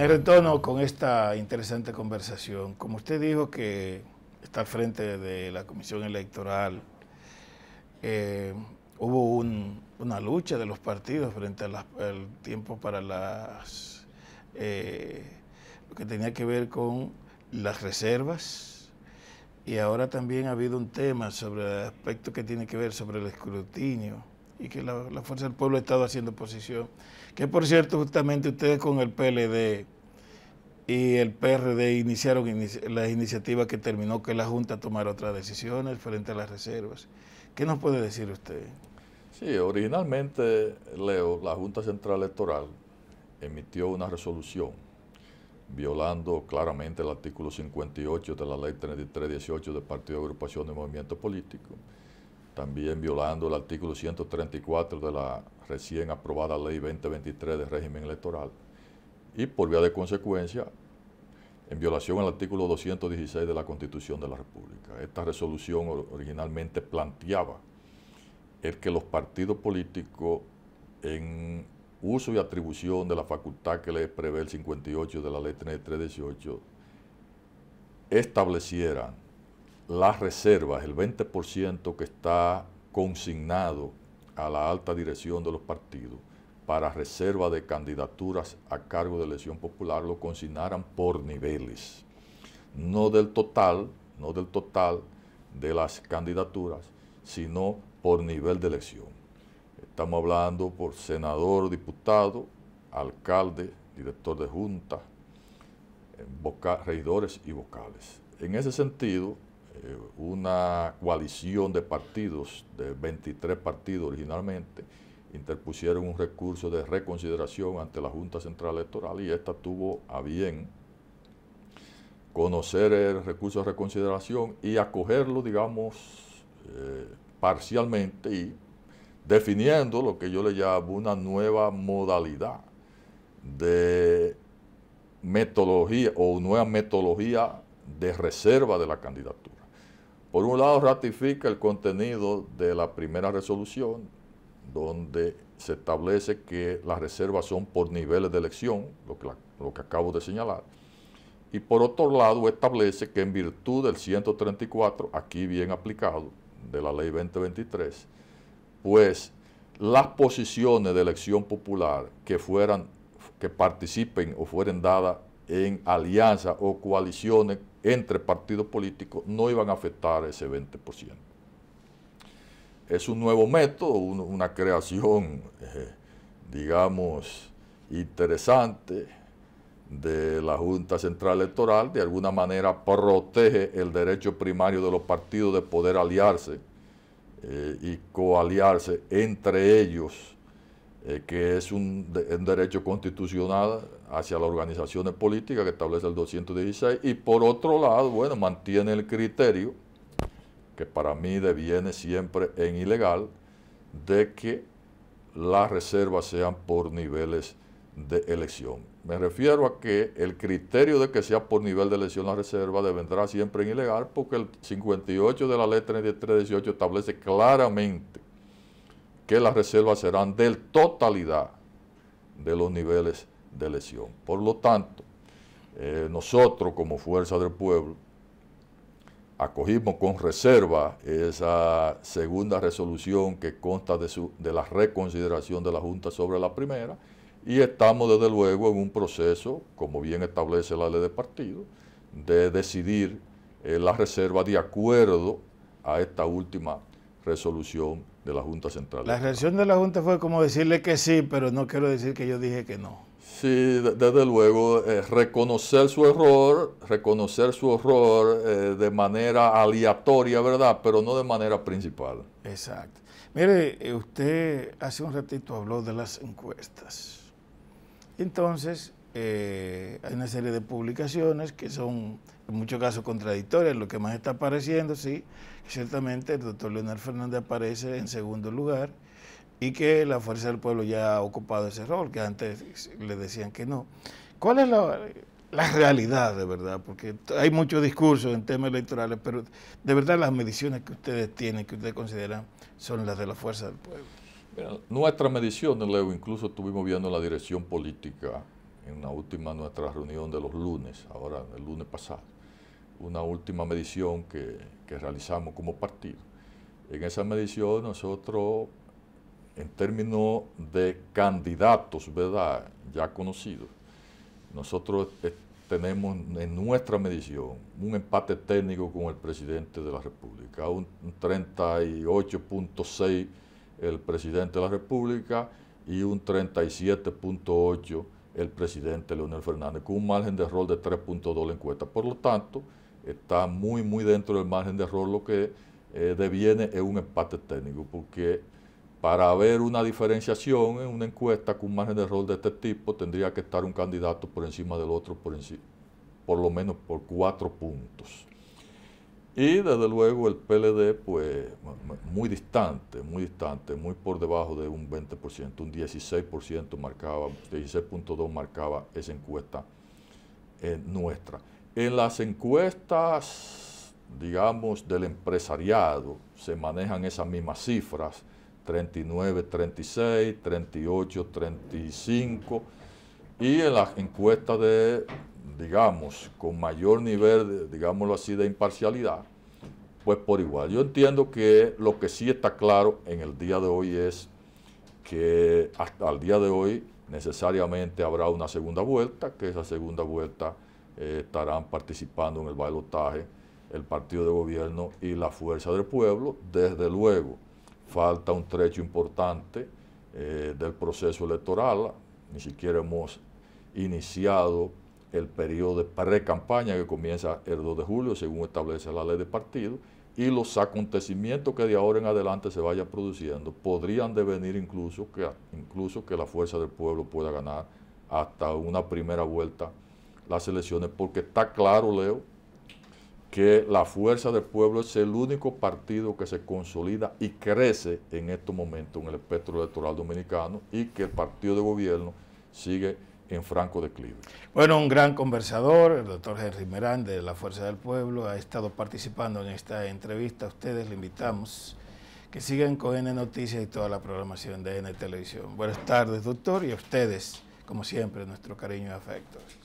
En retorno con esta interesante conversación, como usted dijo que está al frente de la Comisión Electoral, eh, hubo una lucha de los partidos frente al tiempo para las lo eh, que tenía que ver con las reservas y ahora también ha habido un tema sobre el aspecto que tiene que ver sobre el escrutinio y que la, Fuerza del Pueblo ha estado haciendo oposición. Que por cierto, justamente ustedes con el PLD y el PRD iniciaron las iniciativas que terminó que la Junta tomara otras decisiones frente a las reservas. ¿Qué nos puede decir usted? Sí, originalmente, Leo, la Junta Central Electoral emitió una resolución violando claramente el artículo 58 de la ley 3318 del Partido de Agrupación de Movimiento Político, también violando el artículo 134 de la recién aprobada ley 2023 de régimen electoral y por vía de consecuencia en violación al artículo 216 de la Constitución de la República. Esta resolución originalmente planteaba el que los partidos políticos en uso y atribución de la facultad que le prevé el 58 de la ley 3318 establecieran las reservas, el 20% que está consignado a la alta dirección de los partidos para reserva de candidaturas a cargo de elección popular lo consignaran por niveles. No del total, no del total de las candidaturas, sino por nivel de elección. Estamos hablando por senador, diputado, alcalde, director de junta, reidores eh, regidores y vocales. En ese sentido, eh, una coalición de partidos, de 23 partidos originalmente, interpusieron un recurso de reconsideración ante la Junta Central Electoral y esta tuvo a bien conocer el recurso de reconsideración y acogerlo, digamos, eh, parcialmente y definiendo lo que yo le llamo una nueva modalidad de metodología o nueva metodología de reserva de la candidatura. Por un lado, ratifica el contenido de la primera resolución, donde se establece que las reservas son por niveles de elección, lo que, acabo de señalar. Y por otro lado, establece que en virtud del 134, aquí bien aplicado, de la ley 2023, pues las posiciones de elección popular que fueran, que participen o fueran dadas en alianzas o coaliciones entre partidos políticos no iban a afectar ese 20%. Es un nuevo método, una creación, eh, digamos, interesante de la Junta Central Electoral, de alguna manera protege el derecho primario de los partidos de poder aliarse eh, y coaliarse entre ellos eh, que es un, derecho constitucional hacia las organizaciones políticas que establece el 216, y por otro lado, bueno, mantiene el criterio, que para mí deviene siempre en ilegal, de que las reservas sean por niveles de elección. Me refiero a que el criterio de que sea por nivel de elección la reserva vendrá siempre en ilegal porque el 58 de la ley 3318 establece claramente que las reservas serán del totalidad de los niveles de lesión. Por lo tanto, eh, nosotros como Fuerza del Pueblo acogimos con reserva esa segunda resolución que consta de, la reconsideración de la Junta sobre la primera y estamos desde luego en un proceso, como bien establece la ley de partido, de decidir eh, la reserva de acuerdo a esta última resolución de la Junta Central. La reacción de la Junta fue como decirle que sí, pero no quiero decir que yo dije que no. Sí, desde luego, eh, reconocer su error, reconocer su error eh, de manera aleatoria, ¿verdad? Pero no de manera principal. Exacto. Mire, eh, usted hace un ratito habló de las encuestas. Entonces, hay eh, una serie de publicaciones que son en muchos casos contradictorias. Lo que más está apareciendo, sí, ciertamente el doctor Leonel Fernández aparece en segundo lugar y que la Fuerza del Pueblo ya ha ocupado ese rol, que antes le decían que no. ¿Cuál es la, realidad de verdad? Porque hay muchos discursos en temas electorales, pero de verdad las mediciones que ustedes tienen, que ustedes consideran, son las de la Fuerza del Pueblo. nuestra nuestras mediciones, incluso estuvimos viendo la dirección política en la última nuestra reunión de los lunes, ahora el lunes pasado, una última medición que, realizamos como partido. En esa medición nosotros, en términos de candidatos, ¿verdad? Ya conocidos, nosotros tenemos en nuestra medición un empate técnico con el presidente de la República, un 38.6 el presidente de la República y un 37.8 el presidente Leonel Fernández, con un margen de error de 3.2 la encuesta. Por lo tanto, está muy, muy dentro del margen de error, lo que eh, deviene es un empate técnico, porque para haber una diferenciación en una encuesta con un margen de error de este tipo, tendría que estar un candidato por encima del otro, por, por lo menos por cuatro puntos. Y desde luego el PLD, pues muy distante, muy distante, muy por debajo de un 20%, un 16% marcaba, 16.2% marcaba esa encuesta eh, nuestra. En las encuestas, digamos, del empresariado, se manejan esas mismas cifras, 39, 36, 38, 35, y en las encuestas de digamos, con mayor nivel, de, digámoslo así, de imparcialidad, pues por igual. Yo entiendo que lo que sí está claro en el día de hoy es que hasta el día de hoy necesariamente habrá una segunda vuelta, que esa segunda vuelta eh, estarán participando en el balotaje el partido de gobierno y la fuerza del pueblo. Desde luego, falta un trecho importante eh, del proceso electoral, ni siquiera hemos iniciado el periodo de pre-campaña que comienza el 2 de julio, según establece la ley de partido, y los acontecimientos que de ahora en adelante se vayan produciendo podrían devenir incluso que, incluso que la fuerza del pueblo pueda ganar hasta una primera vuelta las elecciones, porque está claro, Leo, que la fuerza del pueblo es el único partido que se consolida y crece en estos momentos en el espectro electoral dominicano y que el partido de gobierno sigue en franco declive. Bueno, un gran conversador, el doctor Henry Merán de la Fuerza del Pueblo, ha estado participando en esta entrevista. Ustedes le invitamos que sigan con N Noticias y toda la programación de N Televisión. Buenas tardes, doctor, y a ustedes, como siempre, nuestro cariño y afecto.